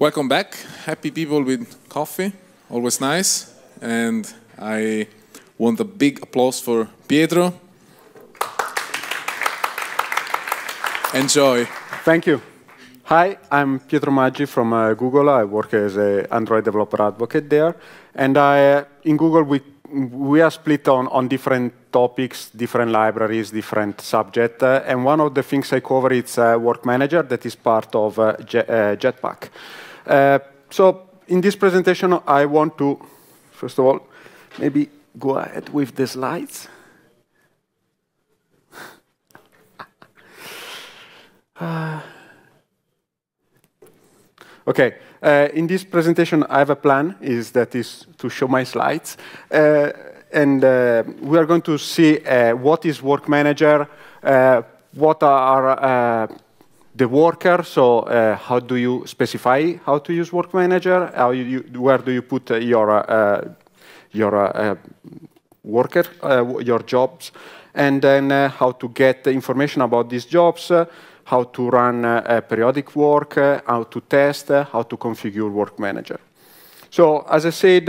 Welcome back. Happy people with coffee, always nice. And I want a big applause for Pietro. Enjoy. Thank you. Hi, I'm Pietro Maggi from uh, Google. I work as an Android developer advocate there. And I, uh, in Google, we, we are split on, on different topics, different libraries, different subjects. Uh, and one of the things I cover is uh, Work Manager that is part of uh, uh, Jetpack. Uh, so in this presentation, I want to, first of all, maybe go ahead with the slides. Uh, okay, uh, in this presentation, I have a plan, is that is to show my slides. Uh, and uh, we are going to see what is Work Manager, what are the worker, so uh, how do you specify how to use work manager? How you, where do you put uh, your, uh, uh, your worker, your jobs? And then how to get information about these jobs, how to run periodic work, how to test, how to configure work manager. So as I said,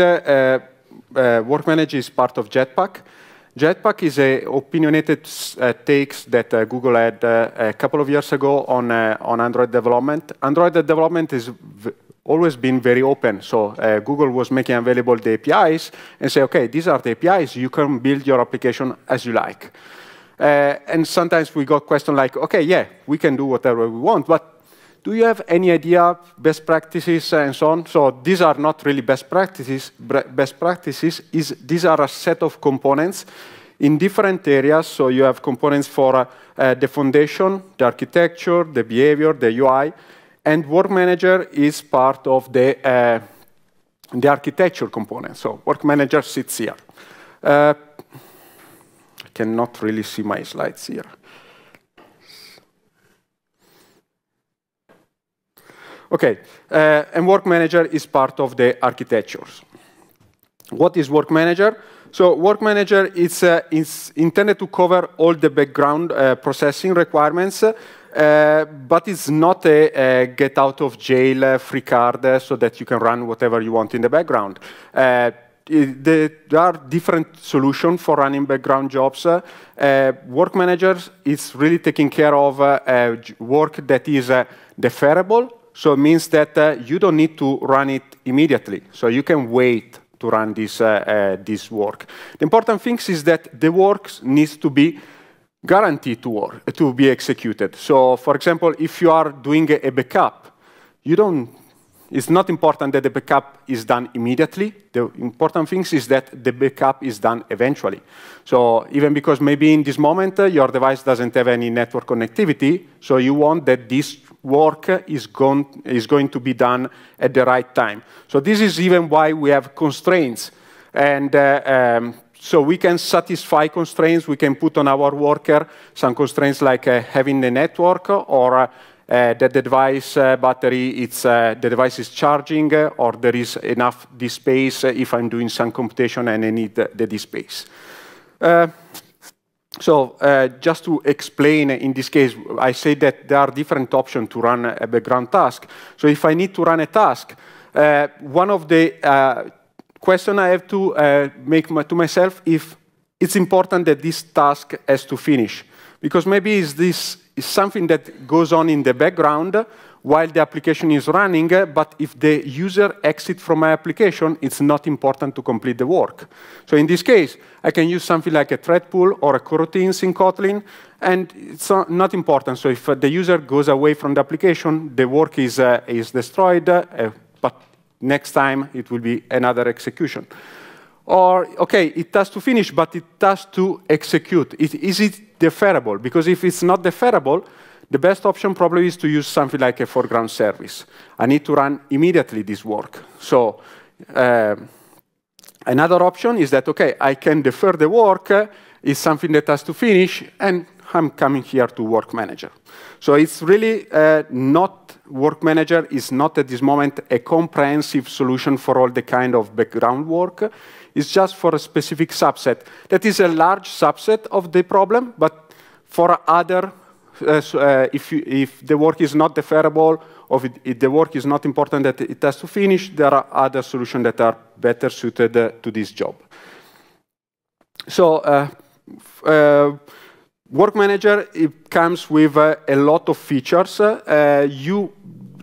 work manager is part of Jetpack. Jetpack is an opinionated uh, takes that uh, Google had uh, a couple of years ago on, uh, on Android development. Android development has always been very open. So uh, Google was making available the APIs and say, OK, these are the APIs. You can build your application as you like. Uh, and sometimes we got questions like, OK, yeah, we can do whatever we want, but do you have any idea best practices and so on? So these are not really best practices. Best practices is these are a set of components in different areas. So you have components for uh, the foundation, the architecture, the behavior, the UI, and work manager is part of the uh, the architecture component. So work manager sits here. Uh, I cannot really see my slides here. Okay, uh, and Work Manager is part of the architectures. What is Work Manager? So Work Manager is, uh, is intended to cover all the background uh, processing requirements, uh, but it's not a, a, get out of jail uh, free card uh, so that you can run whatever you want in the background. the, there are different solutions for running background jobs. Uh, work managers is really taking care of uh, work that is deferrable so it means that uh, you don't need to run it immediately. So you can wait to run this, uh, uh, this work. The important thing is that the work needs to be guaranteed to, work, to be executed. So for example, if you are doing a, a backup, you don't, it's not important that the backup is done immediately. The important thing is that the backup is done eventually. So even because maybe in this moment, uh, your device doesn't have any network connectivity, so you want that this work is going, is going to be done at the right time. So this is even why we have constraints. And uh, um, so we can satisfy constraints. We can put on our worker some constraints like uh, having the network or uh, that the device uh, battery, it's, uh, the device is charging or there is enough disk space if I'm doing some computation and I need the, disk space. Uh, so uh, just to explain uh, in this case, I say that there are different options to run a uh, background task. So if I need to run a task, uh, one of the uh, question I have to uh, make my, to myself if it's important that this task has to finish. Because maybe it's this is something that goes on in the background while the application is running, but if the user exits from my application, it's not important to complete the work. So in this case, I can use something like a thread pool or a coroutines in Kotlin, and it's not important. So if the user goes away from the application, the work is, uh, is destroyed, uh, but next time it will be another execution. Or, okay, it has to finish, but it has to execute. It, is it deferable, Because if it's not deferable, the best option probably is to use something like a foreground service. I need to run immediately this work. So uh, another option is that, OK, I can defer the work. Uh, it's something that has to finish, and I'm coming here to work manager. So it's really uh, not, work manager is not at this moment a comprehensive solution for all the kind of background work is just for a specific subset. That is a large subset of the problem, but for other, uh, uh if, you, if the work is not deferrable or if the work is not important that it has to finish, there are other solutions that are better suited uh, to this job. So, uh, uh Work Manager it comes with uh, a lot of features. you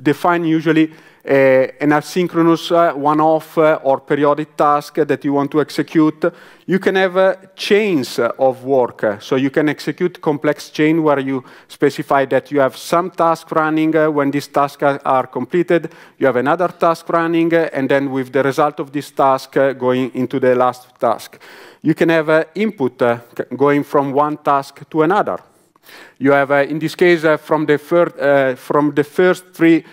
define usually uh, an asynchronous uh, one-off uh, or periodic task that you want to execute. You can have chains of work. So you can execute complex chain where you specify that you have some task running when these tasks are completed. You have another task running, and then with the result of this task going into the last task. You can have input going from one task to another. You have, in this case, from, the first, from the first three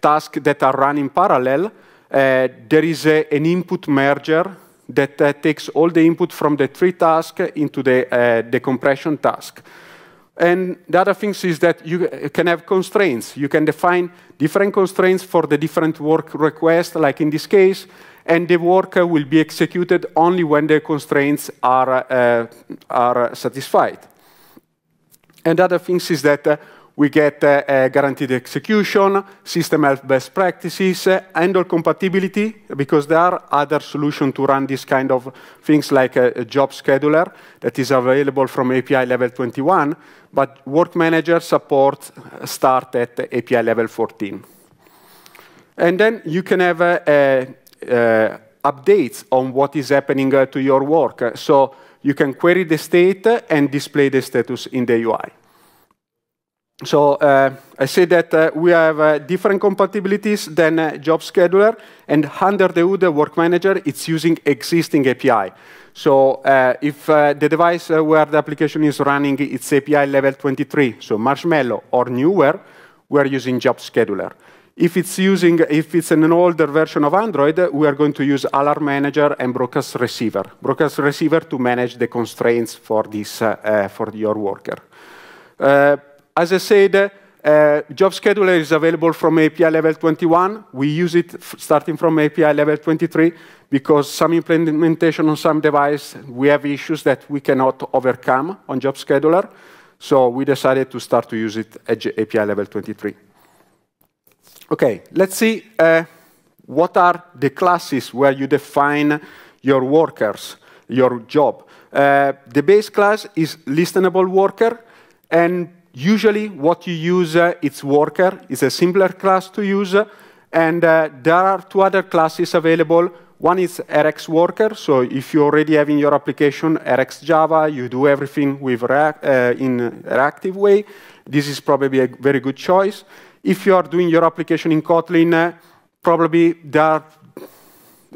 tasks that are run in parallel, uh, there is a, an input merger that uh, takes all the input from the three tasks into the decompression uh, task. And the other thing is that you can have constraints. You can define different constraints for the different work requests, like in this case, and the work will be executed only when the constraints are, uh, are satisfied. And the other thing is that uh, we get uh, guaranteed execution, system health best practices, handle compatibility, because there are other solutions to run these kind of things like a, job scheduler that is available from API level 21, but work manager support uh, start at API level 14. And then you can have uh, updates on what is happening to your work. So you can query the state and display the status in the UI so uh, I say that uh, we have uh, different compatibilities than uh, Job Scheduler, and under the hood, Work Manager, it's using existing API. So uh, if uh, the device where the application is running, it's API level 23, so Marshmallow or newer, we're using Job Scheduler. If it's, using, if it's an older version of Android, we are going to use Alarm Manager and Broadcast Receiver. Broadcast Receiver to manage the constraints for, this, for your worker. As I said, uh, job scheduler is available from API level 21. We use it starting from API level 23 because some implementation on some device, we have issues that we cannot overcome on job scheduler. So we decided to start to use it at API level 23. Okay, let's see uh, what are the classes where you define your workers, your job. Uh, the base class is listenable worker, and usually what you use, uh, it's worker, it's a simpler class to use, uh, and uh, there are two other classes available. One is RX worker, so if you already have in your application RX Java, you do everything with React, uh, in reactive way, this is probably a very good choice. If you are doing your application in Kotlin, uh, probably there are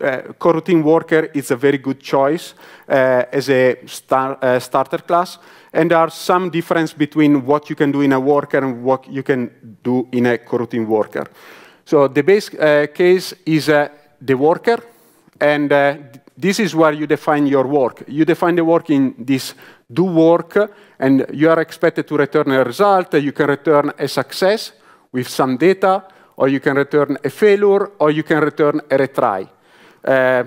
uh, coroutine worker is a very good choice uh, as a star, uh, starter class. And there are some difference between what you can do in a worker and what you can do in a coroutine worker. So the base uh, case is uh, the worker, and uh, this is where you define your work. You define the work in this do work, and you are expected to return a result. You can return a success with some data, or you can return a failure, or you can return a retry. Uh,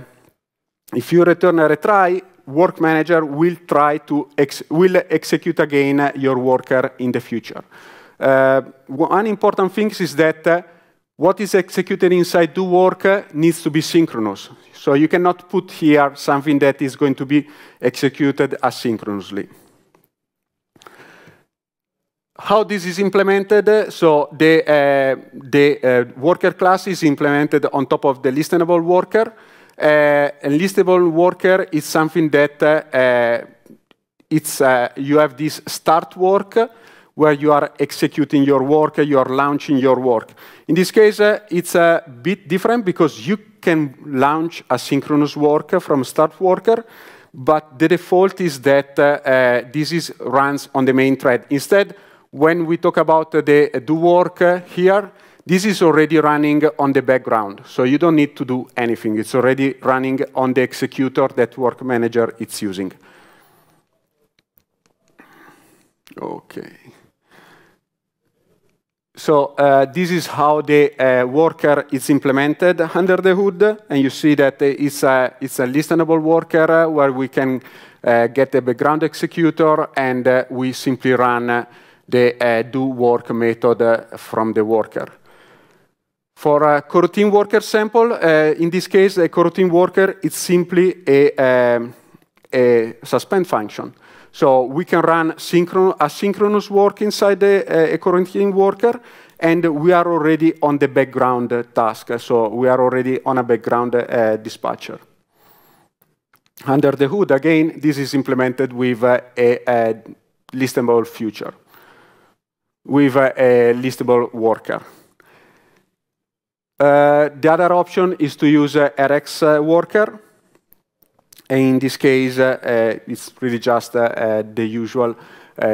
if you return a retry, work manager will try to ex will execute again your worker in the future. Uh, one important thing is that uh, what is executed inside do work uh, needs to be synchronous. So you cannot put here something that is going to be executed asynchronously how this is implemented, so the, uh, the uh, worker class is implemented on top of the listenable worker. Uh, listable worker is something that uh, uh it's, uh, you have this start work where you are executing your work, you are launching your work. In this case, uh, it's a bit different because you can launch a synchronous work from start worker, but the default is that this is, runs on the main thread. Instead, when we talk about the uh, do work uh, here, this is already running on the background, so you don't need to do anything. It's already running on the executor that work manager it's using. Okay. So uh, this is how the uh, worker is implemented under the hood, and you see that uh, it's a, it's a listenable worker where we can uh, get the background executor, and we simply run the uh, do work method uh, from the worker. For a coroutine worker sample, uh, in this case, a coroutine worker is simply a, um, a suspend function. So we can run synchron asynchronous work inside the uh, coroutine worker, and we are already on the background task. So we are already on a background uh, dispatcher. Under the hood, again, this is implemented with a, a listable future with a, a listable worker. Uh, the other option is to use a Rx uh, worker. And in this case, uh, uh, it's really just the usual.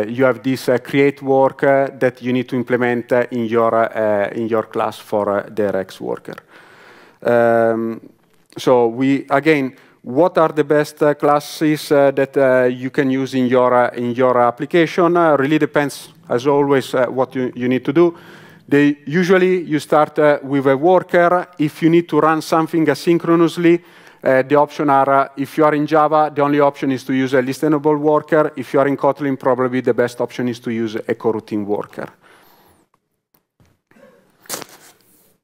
you have this create work that you need to implement in, your, in your class for the Rx worker. Um, so we, again, what are the best uh, classes uh, that uh, you can use in your, in your application really depends as always, uh, what you, you, need to do. They, usually, you start uh, with a worker. If you need to run something asynchronously, uh, the option are, uh, if you are in Java, the only option is to use a listenable worker. If you are in Kotlin, probably the best option is to use a coroutine worker.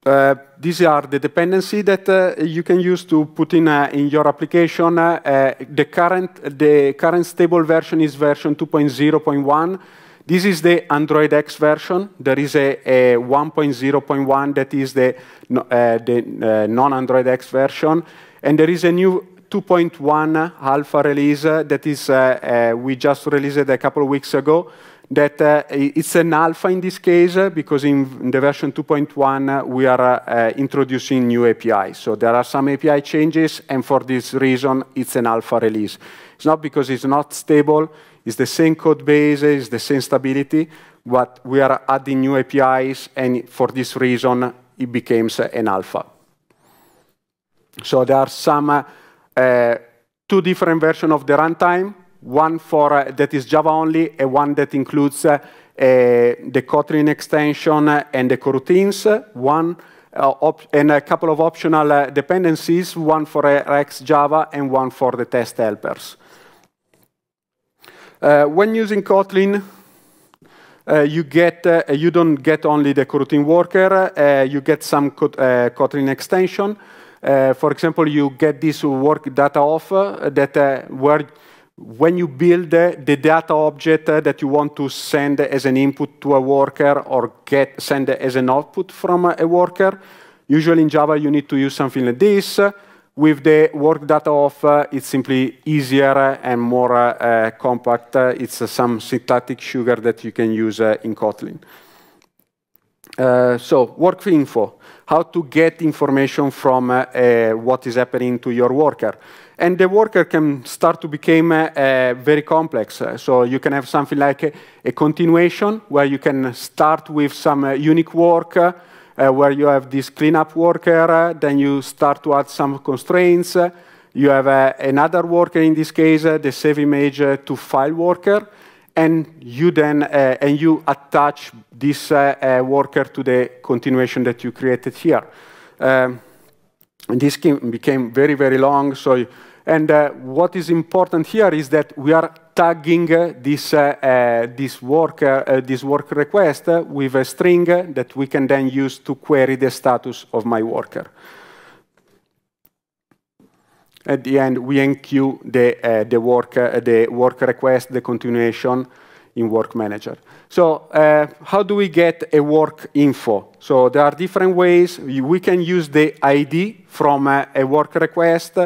Uh, these are the dependency that uh, you can use to put in uh, in your application. Uh, uh, the current the current stable version is version 2.0.1. This is the Android X version. There is a 1.0.1 that is the, uh, the uh, non-Android X version. And there is a new 2.1 alpha release uh, that is uh, uh, we just released a couple of weeks ago. That uh, it's an alpha in this case because in, in the version 2.1 we are introducing new APIs. So there are some API changes, and for this reason it's an alpha release. It's not because it's not stable it's the same code base, it's the same stability, but we are adding new APIs, and for this reason, it becomes an alpha. So there are some uh, two different versions of the runtime, one for uh, that is Java only, and one that includes uh, the Kotlin extension and the coroutines, one uh, and a couple of optional uh, dependencies, one for uh, Rex Java and one for the test helpers. Uh, when using Kotlin, uh, you get uh, you don't get only the coroutine worker. Uh, you get some co uh, Kotlin extension. Uh, for example, you get this work data off that where when you build the data object that you want to send as an input to a worker or get send as an output from a worker. Usually in Java, you need to use something like this. With the work data off, uh, it's simply easier and more uh, uh compact. Uh, it's uh, some syntactic sugar that you can use in Kotlin. so, work info, how to get information from what is happening to your worker. And the worker can start to become very complex. so you can have something like a, a, continuation where you can start with some unique work, uh, where you have this cleanup worker, uh, then you start to add some constraints. You have uh, another worker, in this case, uh, the save image to file worker, and you then and you attach this worker to the continuation that you created here. Um, this became very, very long. So, and what is important here is that we are tagging this, uh, uh, this, work, uh, this work request with a string that we can then use to query the status of my worker. At the end, we enqueue the, the, work, the work request, the continuation, in Work Manager. So uh, how do we get a work info? So there are different ways. We can use the ID from a work request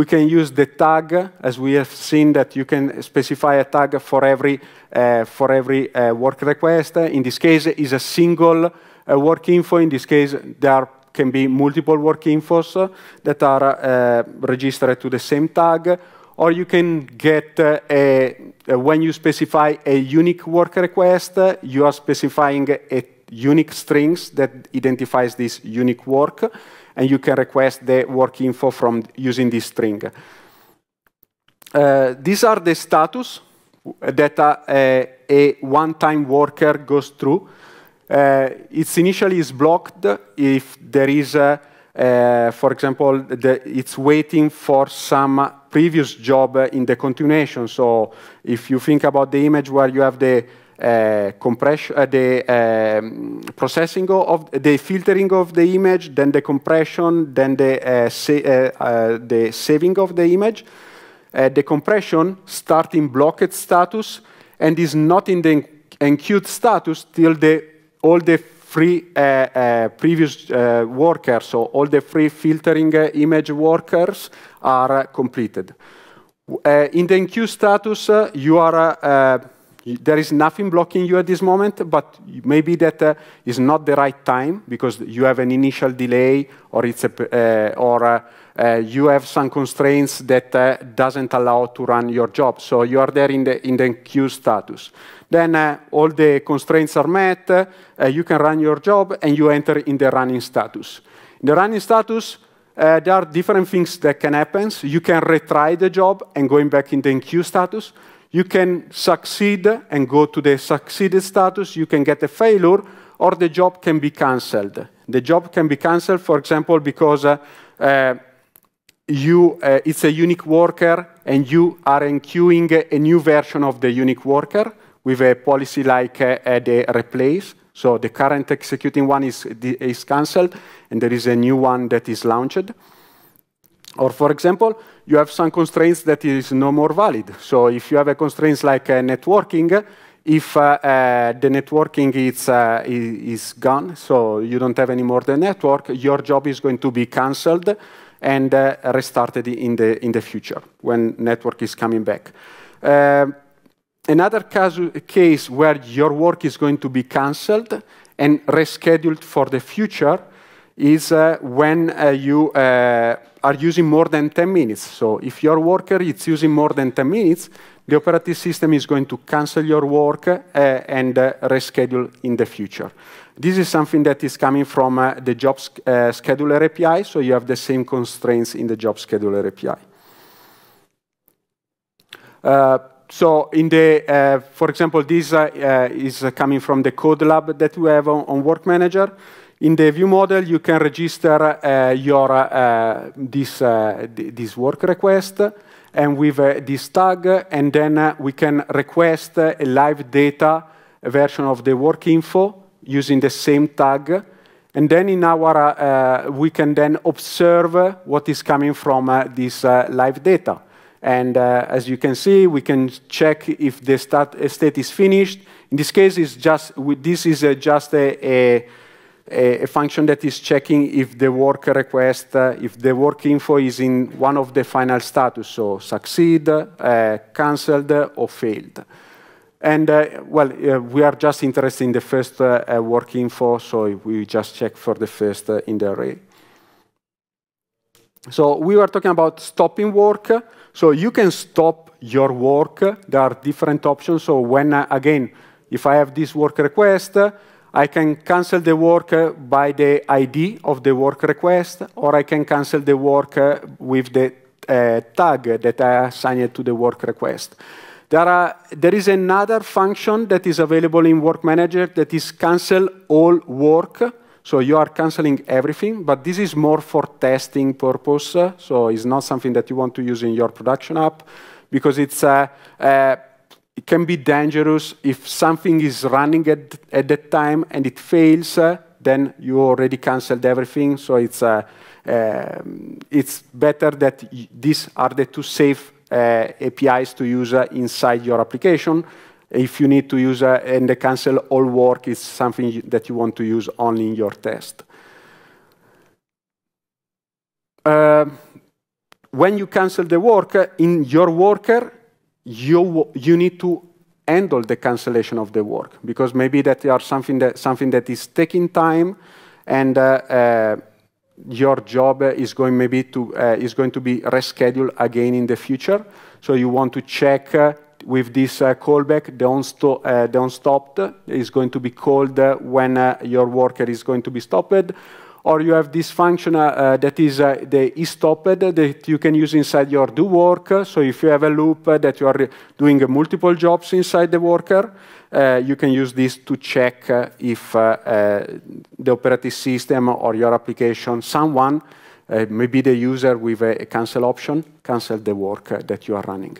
we can use the tag, as we have seen that you can specify a tag for every, uh, for every uh, work request. In this case, is a single uh, work info. In this case, there can be multiple work infos that are uh, registered to the same tag or you can get uh, a, when you specify a unique work request, uh, you are specifying a, a unique strings that identifies this unique work and you can request the work info from using this string. Uh, these are the status that a one-time worker goes through. Uh, it's initially is blocked if there is, a, uh, for example, the, it's waiting for some previous job in the continuation. So if you think about the image where you have the uh, compression, uh, the um, processing of the filtering of the image, then the compression, then the, uh, sa uh, the saving of the image. the compression starts in blocked status and is not in the enqueued status till the, all the free previous workers, so all the free filtering image workers are completed. in the enqueue status, you are there is nothing blocking you at this moment, but maybe that uh, is not the right time because you have an initial delay or, it's a, uh, or uh, uh, you have some constraints that uh, doesn't allow to run your job. So you are there in the, in the queue status. Then uh, all the constraints are met, you can run your job, and you enter in the running status. In the running status, uh, there are different things that can happen. you can retry the job and going back in the queue status. You can succeed and go to the succeeded status, you can get a failure, or the job can be cancelled. The job can be cancelled, for example, because uh, uh, you, uh, it's a unique worker and you are enqueuing a new version of the unique worker with a policy like uh, uh, the replace. So the current executing one is, is cancelled and there is a new one that is launched. Or for example, you have some constraints that is no more valid. So if you have a constraints like uh, networking, if uh, uh, the networking is, uh, is gone, so you don't have any more the network, your job is going to be canceled and uh, restarted in the, in the future when network is coming back. Uh, another case where your work is going to be canceled and rescheduled for the future is uh, when uh, you uh, are using more than 10 minutes. So if your worker is using more than 10 minutes, the operating system is going to cancel your work uh, and uh, reschedule in the future. This is something that is coming from uh, the job scheduler API, so you have the same constraints in the job scheduler API so in the, uh, for example, this uh, uh, is coming from the code lab that we have on, on Work Manager. In the view model, you can register uh, your, uh, this, uh, this work request and with uh, this tag, and then uh, we can request uh, a live data version of the work info using the same tag. And then in our, we can then observe what is coming from this live data. And uh, as you can see, we can check if the stat state is finished. In this case, it's just, this is uh, just a, a a, a function that is checking if the work request, uh, if the work info is in one of the final status, so succeed, uh, cancelled, or failed. And uh, well, uh, we are just interested in the first uh, uh work info, so we just check for the first uh, in the array. So we were talking about stopping work. So you can stop your work. There are different options. So when, uh, again, if I have this work request, I can cancel the work uh, by the ID of the work request, or I can cancel the work uh, with the uh, tag that I assigned to the work request. There, are, there is another function that is available in Work Manager that is cancel all work. So you are canceling everything, but this is more for testing purpose. So it's not something that you want to use in your production app because it's a, uh, a it can be dangerous if something is running at, at that time and it fails, uh, then you already canceled everything. So it's, uh, um, it's better that these are the two safe uh, APIs to use uh, inside your application. If you need to use uh, and cancel all work, it's something that you want to use only in your test when you cancel the work in your worker, you, you need to handle the cancellation of the work because maybe that are something that, something that is taking time and uh, uh, your job is going maybe to uh, is going to be rescheduled again in the future. So you want to check uh, with this uh, callback don't, sto uh, don't is going to be called when your worker is going to be stopped or you have this function uh, uh that is uh, the e-stopped that you can use inside your do work. So if you have a loop uh, that you are doing multiple jobs inside the worker, uh, you can use this to check uh, if the operating system or your application, someone, maybe the user with a cancel option, cancel the work that you are running.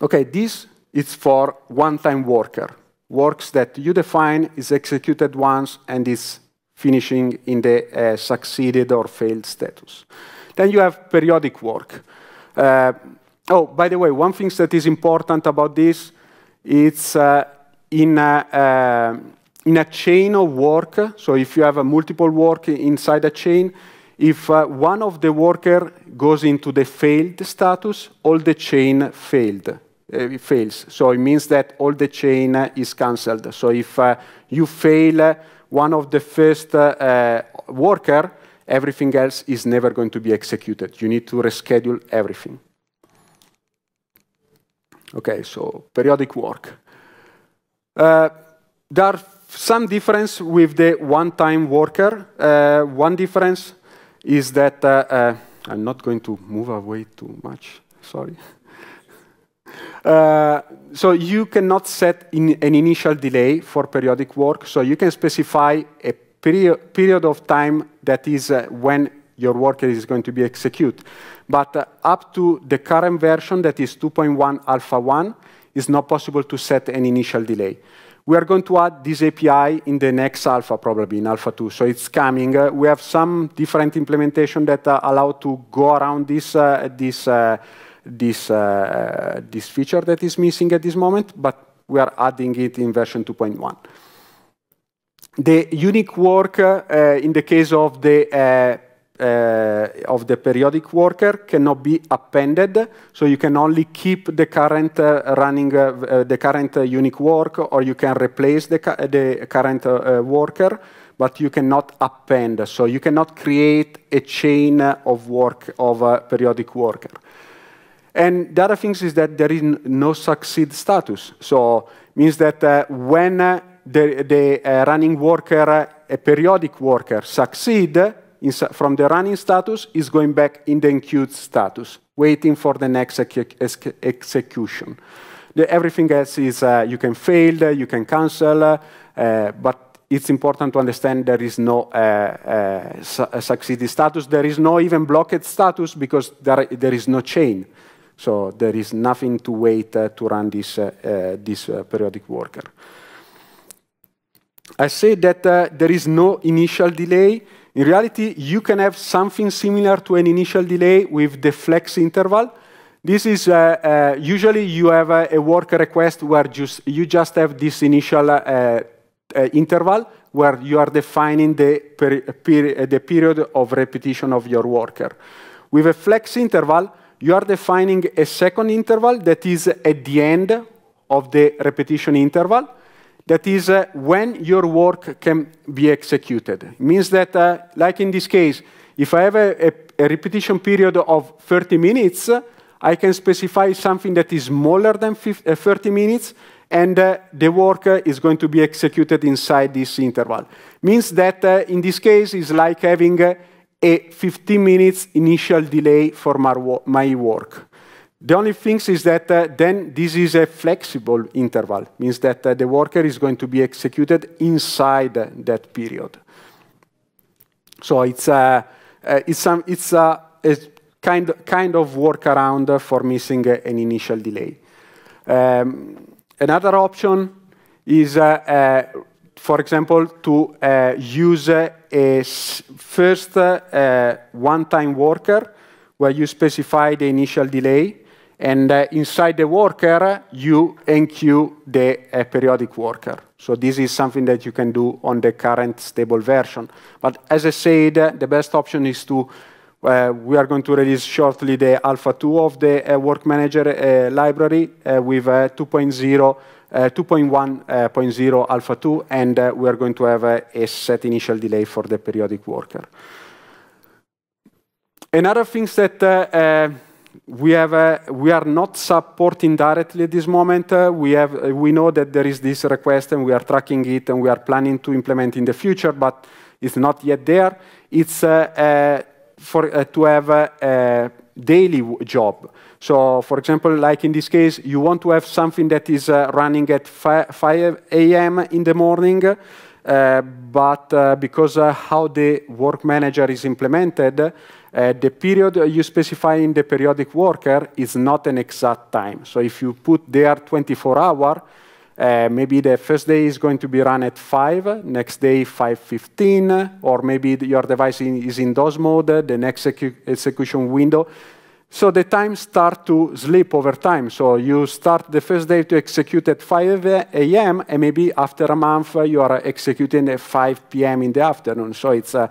Okay, this is for one-time worker. Works that you define is executed once and is finishing in the uh, succeeded or failed status. Then you have periodic work. Uh, oh, by the way, one thing that is important about this, it's uh, in a, in a chain of work, so if you have a multiple work inside a chain, if uh, one of the worker goes into the failed status, all the chain failed, uh, fails. So it means that all the chain uh, is cancelled. So if you fail one of the first uh, uh, worker, everything else is never going to be executed. You need to reschedule everything. Okay, so periodic work. Uh, there are some difference with the one-time worker. Uh, one difference is that, uh, uh I'm not going to move away too much, sorry. Uh, so you cannot set in an initial delay for periodic work. So you can specify a period of time that is uh, when your worker is going to be executed. But uh, up to the current version, that is 2.1 alpha 1, it's not possible to set an initial delay. We are going to add this API in the next alpha, probably in alpha 2. So it's coming. Uh, we have some different implementation that uh, allow to go around this, uh, this uh, this, uh, uh, this feature that is missing at this moment, but we are adding it in version 2.1. The unique work uh, in the case of the uh, uh, of the periodic worker cannot be appended, so you can only keep the current uh, running, uh, uh the current unique work, or you can replace the, the current worker, but you cannot append. So you cannot create a chain of work of a periodic worker. And the other thing is that there is no succeed status. So means that uh, when uh, the, the uh, running worker, uh, a periodic worker, succeed in, from the running status, is going back in the enqueued status, waiting for the next exec execution. The, everything else is uh, you can fail, uh, you can cancel, but it's important to understand there is no su status. There is no even blocked status because there, there is no chain. So there is nothing to wait uh, to run this, uh, uh, this uh, periodic worker. I say that there is no initial delay. In reality, you can have something similar to an initial delay with the flex interval. This is uh, uh, usually you have a, a, work request where just, you just have this initial uh, interval where you are defining the, peri peri the period of repetition of your worker. With a flex interval, you are defining a second interval that is at the end of the repetition interval. That is uh, when your work can be executed. It means that, uh, like in this case, if I have a, a, a repetition period of 30 minutes, uh, I can specify something that is smaller than 50, uh, 30 minutes, and uh, the work uh, is going to be executed inside this interval. Means that, in this case, is like having a 15 minutes initial delay for my work. The only thing is that uh, then this is a flexible interval, means that uh, the worker is going to be executed inside that period. So it's, uh, uh it's, it's uh, a kind, kind of workaround for missing uh, an initial delay. Um, another option is for example, to uh, use a first uh, uh, one-time worker where you specify the initial delay. And uh, inside the worker, you enqueue the periodic worker. So this is something that you can do on the current stable version. But as I said, the best option is to uh, we are going to release shortly the Alpha 2 of the uh, Work Manager uh, library with 2.0 Eh, 2.1.0 eh, alpha 2, and eh, we are going to have a set initial delay for the periodic worker. Another things that we are not supporting directly at this moment. We know that there is this request, and we are tracking it, and we are planning to implement in the future, but it's not yet there. It's to have daily job. So, for example, like in this case, you want to have something that is uh, running at 5 a.m. in the morning, uh, but uh, because uh, how the work manager is implemented, uh, the period you specify in the periodic worker is not an exact time. So if you put there 24 hour, uh, maybe the first day is going to be run at 5, next day 5.15, or maybe your device in, is in DOS mode, the next execution window. So the time start to slip over time. So you start the first day to execute at 5 a.m., and maybe after a month you are executing at 5 p.m. in the afternoon. So it's, uh,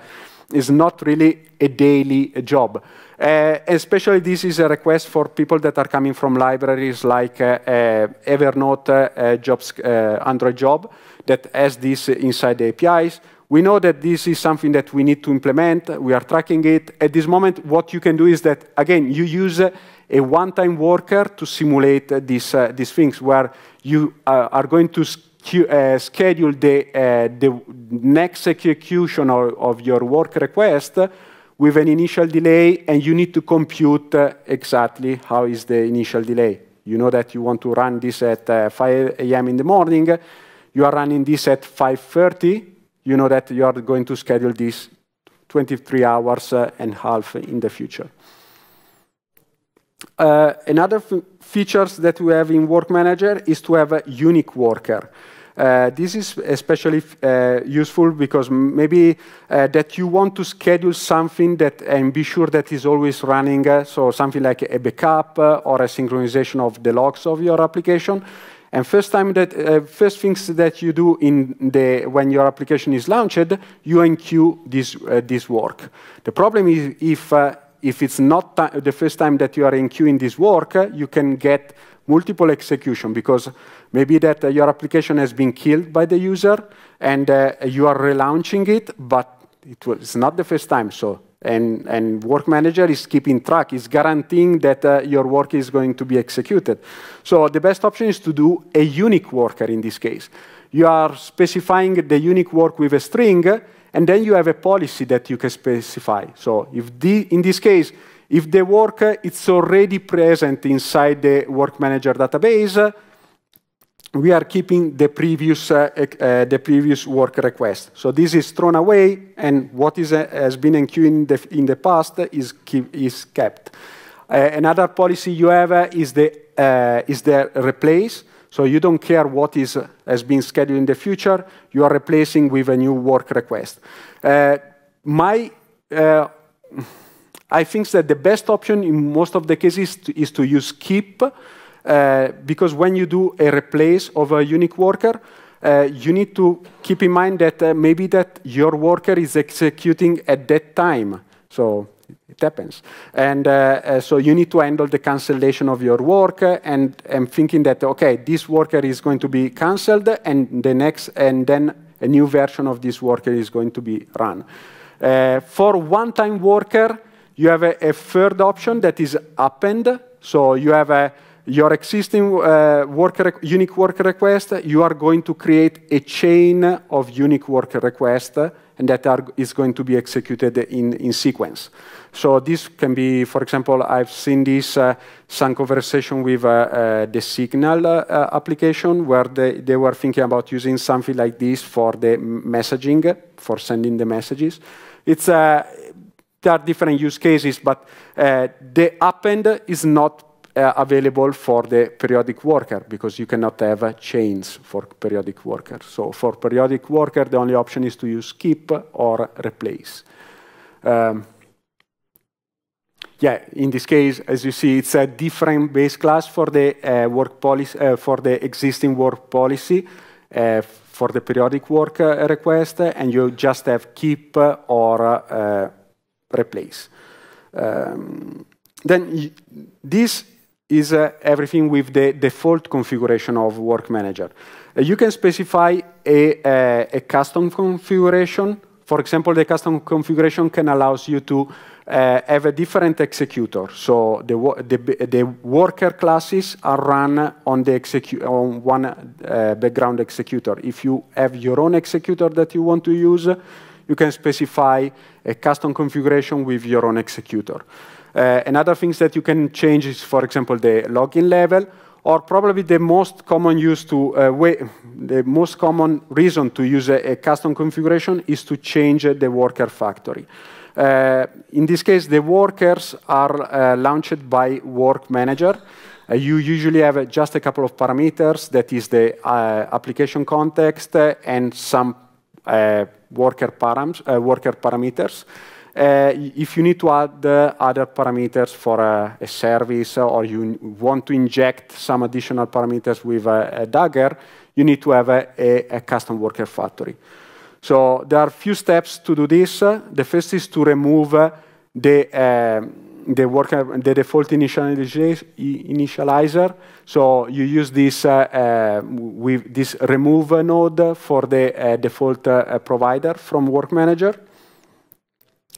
it's not really a daily job. Uh, especially this is a request for people that are coming from libraries like uh, uh, Evernote, uh, uh, Jobs, uh, Android Job, that has this inside the APIs. We know that this is something that we need to implement. We are tracking it. At this moment, what you can do is that, again, you use a one-time worker to simulate these, these things where you are going to uh, schedule the, uh, the next execution of, of your work request with an initial delay, and you need to compute uh, exactly how is the initial delay. You know that you want to run this at uh, 5 a.m. in the morning. You are running this at 5.30. You know that you are going to schedule this 23 hours uh, and half in the future. Uh, another features that we have in Work Manager is to have a unique worker. Uh, this is especially uh, useful because maybe uh, that you want to schedule something that and be sure that is always running, uh, so something like a backup uh, or a synchronization of the logs of your application. And first time that uh, first things that you do in the when your application is launched, you enqueue this this work. The problem is if if it's not the first time that you are enqueuing this work, you can get multiple execution because maybe that uh, your application has been killed by the user and uh, you are relaunching it, but it was, it's not the first time. So and, and work manager is keeping track, is guaranteeing that uh, your work is going to be executed. So the best option is to do a unique worker in this case. You are specifying the unique work with a string, and then you have a policy that you can specify. So if the, in this case, if the work is already present inside the work manager database, we are keeping the previous, uh, uh, the previous work request. So this is thrown away, and what is, uh, has been enqueued in the, in the past is, keep, is kept. Uh, another policy you have uh, is, the, uh, is the replace. So you don't care what is, has been scheduled in the future, you are replacing with a new work request. my I think that the best option in most of the cases is to, use keep, uh, because when you do a replace of a unique worker, uh, you need to keep in mind that uh, maybe that your worker is executing at that time. So it happens. And uh, uh so you need to handle the cancellation of your work uh, and, and thinking that, okay, this worker is going to be canceled and the next, and then a new version of this worker is going to be run. Uh, for one-time worker, you have a, a third option that is append. So you have a, your existing uh, unique work request. You are going to create a chain of unique work requests, and that are, is going to be executed in, in sequence. So this can be, for example, I've seen this uh, some conversation with uh, uh, the Signal uh, application where they, they were thinking about using something like this for the messaging, for sending the messages. It's, uh, there are different use cases, but uh, the append is not uh, available for the periodic worker because you cannot have uh, chains for periodic worker. So for periodic worker, the only option is to use keep or replace. Um, yeah, in this case, as you see, it's a different base class for the uh, work policy uh, for the existing work policy uh, for the periodic work uh, request, and you just have keep or replace. Um, then this is uh, everything with the default configuration of Work Manager. Uh, you can specify a, a, a, custom configuration. For example, the custom configuration can allow you to uh, have a different executor. So the, the, the, worker classes are run on, the on one uh, background executor. If you have your own executor that you want to use, you can specify a custom configuration with your own executor. Uh, another things that you can change is, for example, the login level, or probably the most common use to uh, way, the most common reason to use a, a custom configuration is to change uh, the worker factory. Uh, in this case, the workers are uh, launched by work manager. Uh, you usually have uh, just a couple of parameters, that is the application context and some uh, worker, params, uh, worker parameters. Uh, if you need to add uh, other parameters for uh, a, service uh, or you want to inject some additional parameters with a, Dagger, you need to have a, a, a, custom worker factory. So there are a few steps to do this. The first is to remove the the, work, uh, the default initializer. So you use this, uh, uh, with this remove node for the uh, default uh, provider from work manager.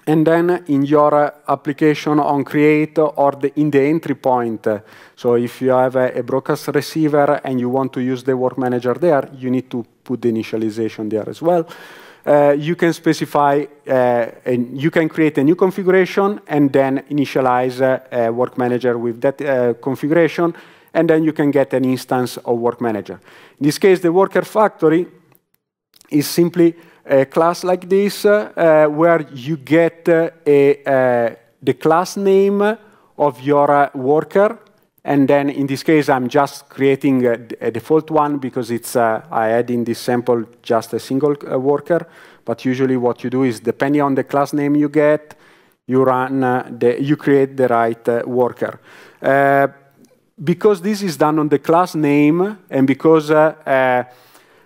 And then in your application on create or the, in the entry point, so if you have a, a broadcast receiver and you want to use the work manager there, you need to put the initialization there as well uh, you can specify uh, and you can create a new configuration and then initialize uh, Work Manager with that uh, configuration, and then you can get an instance of Work Manager. In this case, the worker factory is simply a class like this uh, uh, where you get a, the class name of your worker and then in this case, I'm just creating a, a default one because it's, uh, I add in this sample just a single uh, worker. But usually what you do is depending on the class name you get, you, run, uh, the, you create the right uh, worker. Uh, because this is done on the class name and because uh,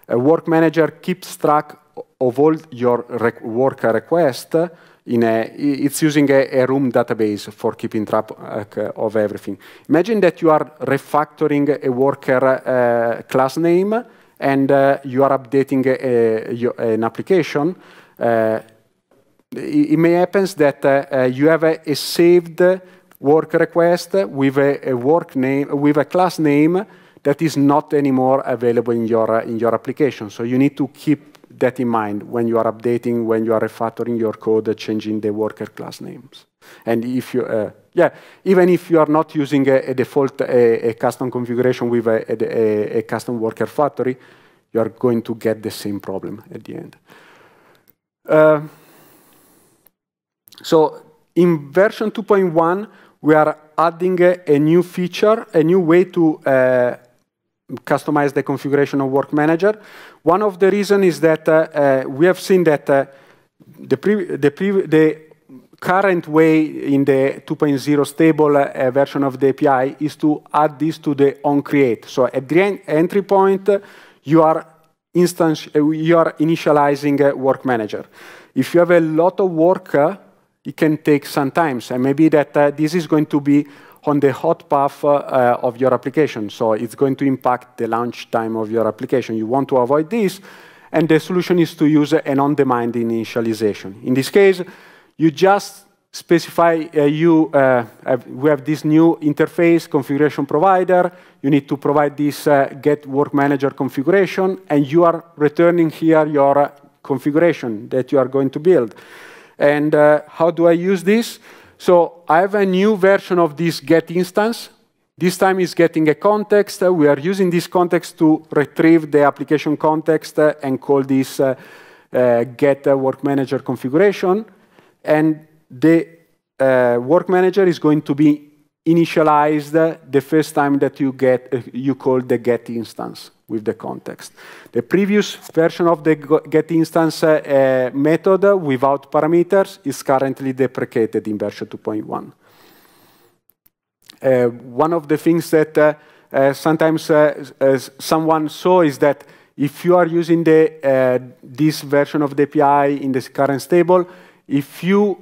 a work manager keeps track of all your worker requests, in a, it's using a, a room database for keeping track uh, of everything. Imagine that you are refactoring a worker uh, class name and uh, you are updating a, an application. it, may happen that you have a, saved work request with a, work name with a class name that is not anymore available in your in your application. So you need to keep that in mind when you are updating, when you are refactoring your code, changing the worker class names. And if you, uh, yeah, even if you are not using a, a default, a, a, custom configuration with a, a, custom worker factory, you are going to get the same problem at the end. Uh, so in version 2.1, we are adding a, new feature, a new way to uh, customize the configuration of Work Manager, one of the reasons is that uh, uh, we have seen that uh, the, the, the, current way in the 2.0 stable uh, version of the API is to add this to the onCreate. So at the en entry point, uh, you are instance, uh, you are initializing work manager. If you have a lot of work, it can take some time, and maybe that this is going to be on the hot path uh, of your application. So it's going to impact the launch time of your application. You want to avoid this, and the solution is to use an on-demand initialization. In this case, you just specify uh, you uh, have, we have this new interface configuration provider. You need to provide this uh, get work manager configuration, and you are returning here your configuration that you are going to build. And uh, how do I use this? So I have a new version of this get instance. This time is getting a context. we are using this context to retrieve the application context and call this uh, uh, get work manager configuration. And the uh, work manager is going to be initialized the first time that you, get, uh, you call the get instance with the context. The previous version of the get instance uh, method without parameters is currently deprecated in version 2.1. Uh, one of the things that uh, uh sometimes uh, someone saw is that if you are using the, uh, this version of the API in the current stable, if you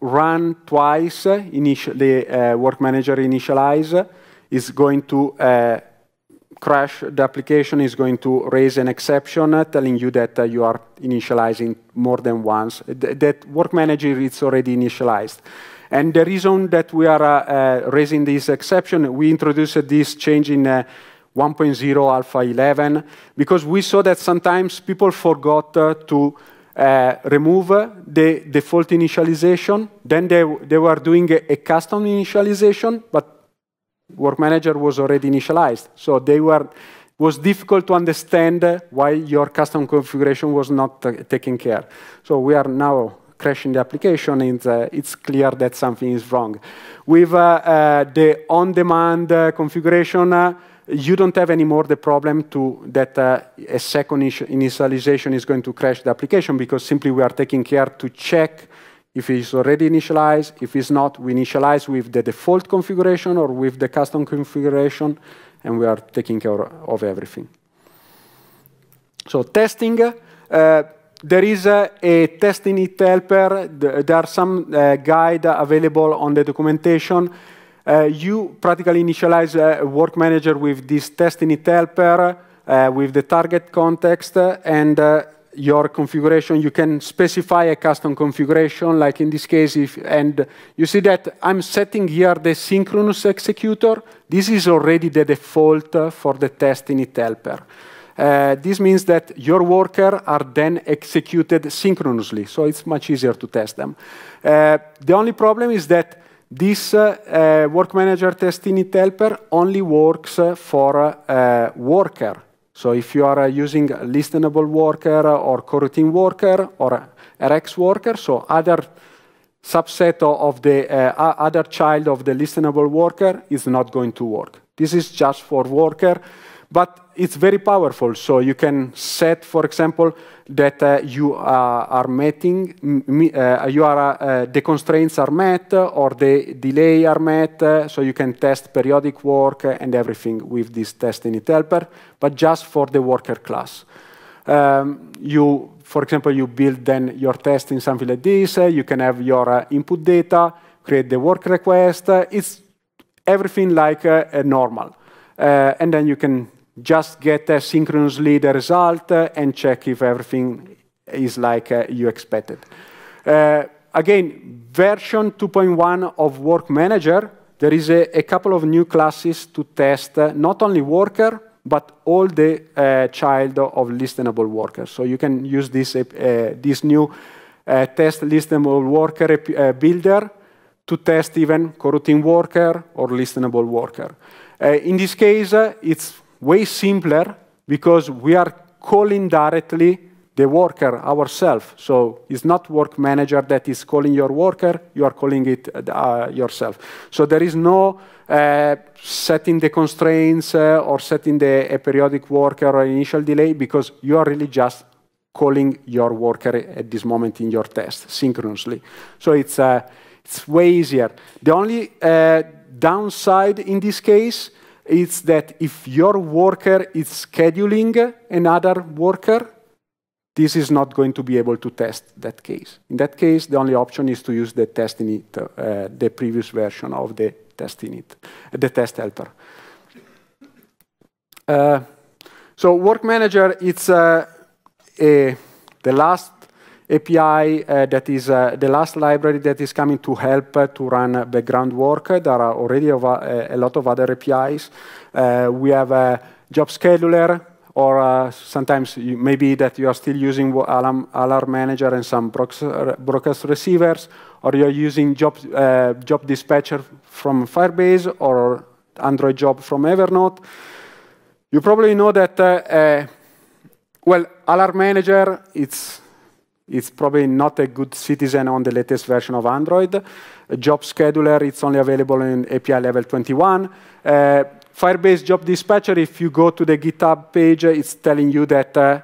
run twice the work manager initialize, is going to crash, the application is going to raise an exception uh, telling you that uh, you are initializing more than once. Th that work manager is already initialized. And the reason that we are uh, uh, raising this exception, we introduced this change in uh, 1.0 Alpha 11 because we saw that sometimes people forgot to uh, remove uh, the default initialization. Then they, they were doing a, a, custom initialization, but work manager was already initialized. So they were, was difficult to understand why your custom configuration was not taken care. So we are now crashing the application and uh, it's clear that something is wrong. With uh, uh the on-demand uh, configuration, uh, you don't have anymore the problem to, that uh, a second initialization is going to crash the application because simply we are taking care to check if it's already initialized, if it's not, we initialize with the default configuration or with the custom configuration, and we are taking care of everything. So testing, uh, there is a, a testing it helper. There are some uh, guide available on the documentation. Uh, you practically initialize a work manager with this testing it helper uh, with the target context, and uh, your configuration, you can specify a custom configuration, like in this case, if, and you see that I'm setting here the synchronous executor. This is already the default for the test init helper. Uh, this means that your worker are then executed synchronously, so it's much easier to test them. Uh, the only problem is that this uh, uh work manager test init helper only works uh, for uh, worker. So if you are uh, using listenable worker or coroutine worker or RX worker, so other subset of the uh, other child of the listenable worker is not going to work. This is just for worker but it's very powerful. So you can set, for example, that uh, you are, uh, are meeting, uh, you are, uh, the constraints are met or the delay are met. Uh, so you can test periodic work and everything with this test init helper, but just for the worker class. Um, you, for example, you build then your test in something like this. Uh, you can have your input data, create the work request. it's everything like normal. and then you can just get synchronously the result and check if everything is like uh, you expected. Uh, again, version 2.1 of Work Manager, there is a, a, couple of new classes to test uh, not only worker, but all the uh, child of listenable worker. So you can use this, uh, this new uh, test listenable worker builder to test even coroutine worker or listenable worker. in this case, it's way simpler because we are calling directly the worker ourselves. So it's not work manager that is calling your worker, you are calling it uh, uh yourself. So there is no uh, setting the constraints uh, or setting the periodic worker or initial delay because you are really just calling your worker at this moment in your test synchronously. So it's, uh, it's way easier. The only uh, downside in this case is that if your worker is scheduling another worker, this is not going to be able to test that case. In that case, the only option is to use the test init, uh, the previous version of the test init, the test helper. Uh, so work manager, it's uh, a, the last API uh, that is uh, the last library that is coming to help uh, to run background work. There are already a, uh, a lot of other APIs. Uh, we have a job scheduler, or uh, sometimes you, maybe that you are still using alarm, alarm manager and some broadcast receivers, or you're using job, job dispatcher from Firebase or Android job from Evernote. You probably know that, well, Alarm Manager, it's it's probably not a good citizen on the latest version of Android. job scheduler, it's only available in API level 21. Uh, Firebase Job Dispatcher, if you go to the GitHub page, it's telling you that uh,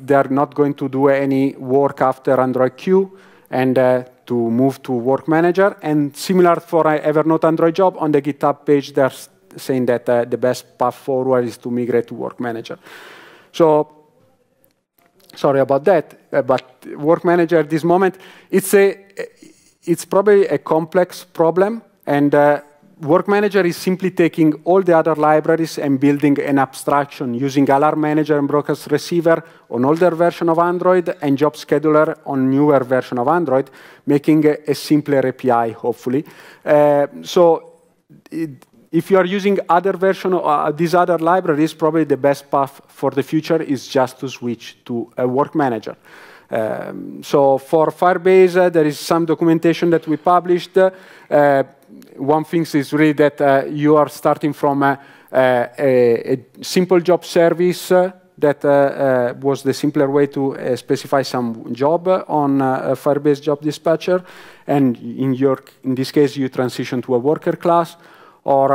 they're not going to do any work after Android Q and uh, to move to Work Manager. And similar for Evernote Android Job, on the GitHub page, they're saying that uh, the best path forward is to migrate to Work Manager. So sorry about that. Uh, but work manager at this moment. It's, a, it's probably a complex problem, and uh, work manager is simply taking all the other libraries and building an abstraction using alarm manager and broadcast receiver on older version of Android and job scheduler on newer version of Android, making a, a simpler API, hopefully. Uh, so it, if you are using other version of uh, these other libraries, probably the best path for the future is just to switch to a work manager. Um, so for Firebase, uh, there is some documentation that we published. Uh, one thing is really that uh, you are starting from a, uh, uh, a, a simple job service uh, that was the simpler way to specify some job on Firebase Job Dispatcher. And in, your, in this case, you transition to a worker class or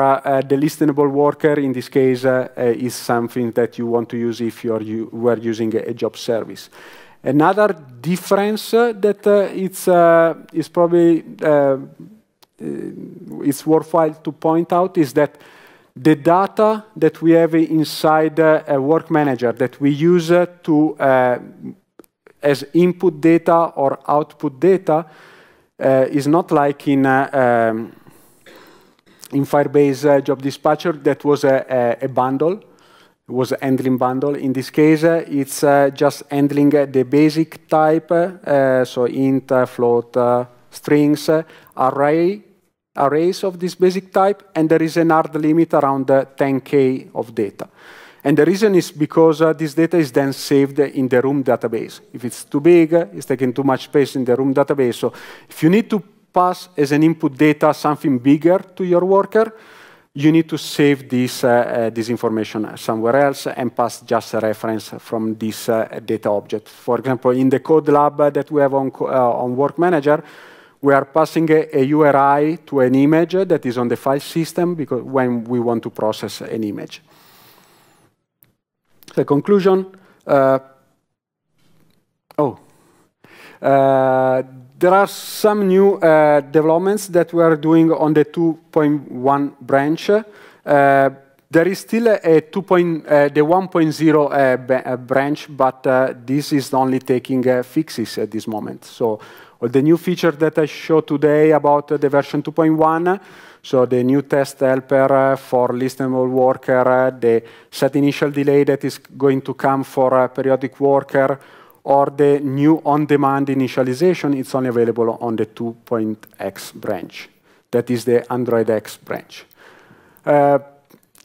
the uh, listenable worker, in this case, uh, is something that you want to use if you, are you were using a job service. Another difference uh, that it's, probably it's worthwhile to point out is that the data that we have inside uh, a work manager that we use uh, to uh, as input data or output data is not like in um, in Firebase uh, Job Dispatcher, that was a, a, a bundle was a handling bundle. In this case, uh, it's uh, just handling uh, the basic type, uh, uh, so int, float, strings, array, arrays of this basic type, and there is an hard limit around 10k of data. And the reason is because this data is then saved in the room database. If it's too big, it's taking too much space in the room database. So if you need to pass as an input data something bigger to your worker, you need to save this, uh, uh, this information somewhere else and pass just a reference from this uh, data object. For example, in the code lab that we have on, uh, on Work Manager, we are passing a, a, URI to an image that is on the file system because when we want to process an image. The conclusion, uh, oh, uh, there are some new uh, developments that we are doing on the 2.1 branch. Uh, there is still a, a uh, the 1.0 uh, uh, branch, but uh, this is only taking fixes at this moment. So all the new feature that I showed today about the version 2.1, so the new test helper for listenable worker, the set initial delay that is going to come for periodic worker, or the new on-demand initialization, it's only available on the 2.x branch. That is the Android X branch. Uh,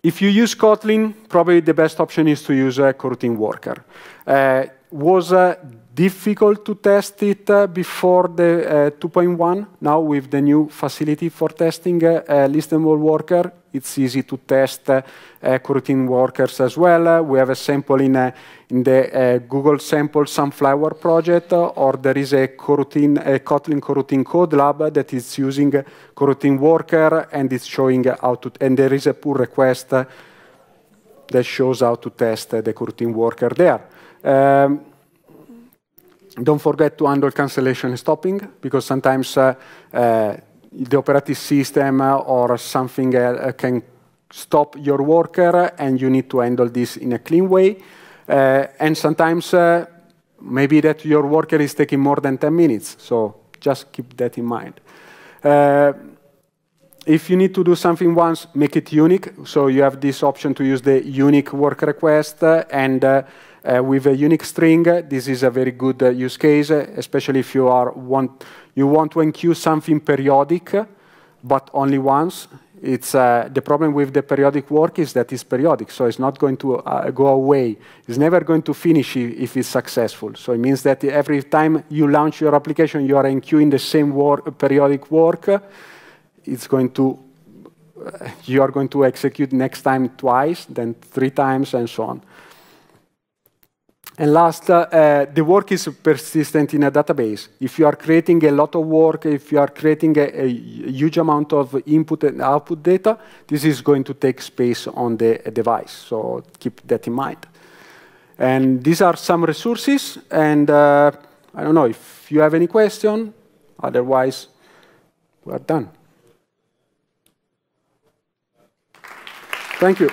if you use Kotlin, probably the best option is to use a uh, coroutine worker. Uh, was uh, difficult to test it uh, before the uh, 2.1. Now with the new facility for testing uh, uh listenable worker, it's easy to test uh, uh coroutine workers as well. we have a sample in, in the Google sample sunflower project, or there is a coroutine, a Kotlin coroutine code lab that is using coroutine worker and it's showing how to, and there is a pull request that shows how to test the coroutine worker there. Um, don't forget to handle cancellation and stopping, because sometimes uh, uh, the operating system uh, or something uh, uh, can stop your worker, and you need to handle this in a clean way. and sometimes maybe that your worker is taking more than 10 minutes, so just keep that in mind if you need to do something once, make it unique. So you have this option to use the unique work request uh, and uh, uh, with a unique string. This is a very good uh, use case, especially if you, are want, you want to enqueue something periodic, but only once. It's, uh, the problem with the periodic work is that it's periodic, so it's not going to uh, go away. It's never going to finish if it's successful. So it means that every time you launch your application, you are enqueuing the same work, periodic work. It's going to uh, you are going to execute next time twice, then three times, and so on. And last, uh, uh, the work is persistent in a database. If you are creating a lot of work, if you are creating a, a, huge amount of input and output data, this is going to take space on the device. So keep that in mind. And these are some resources. And uh, I don't know if you have any question. Otherwise, we are done. Thank you.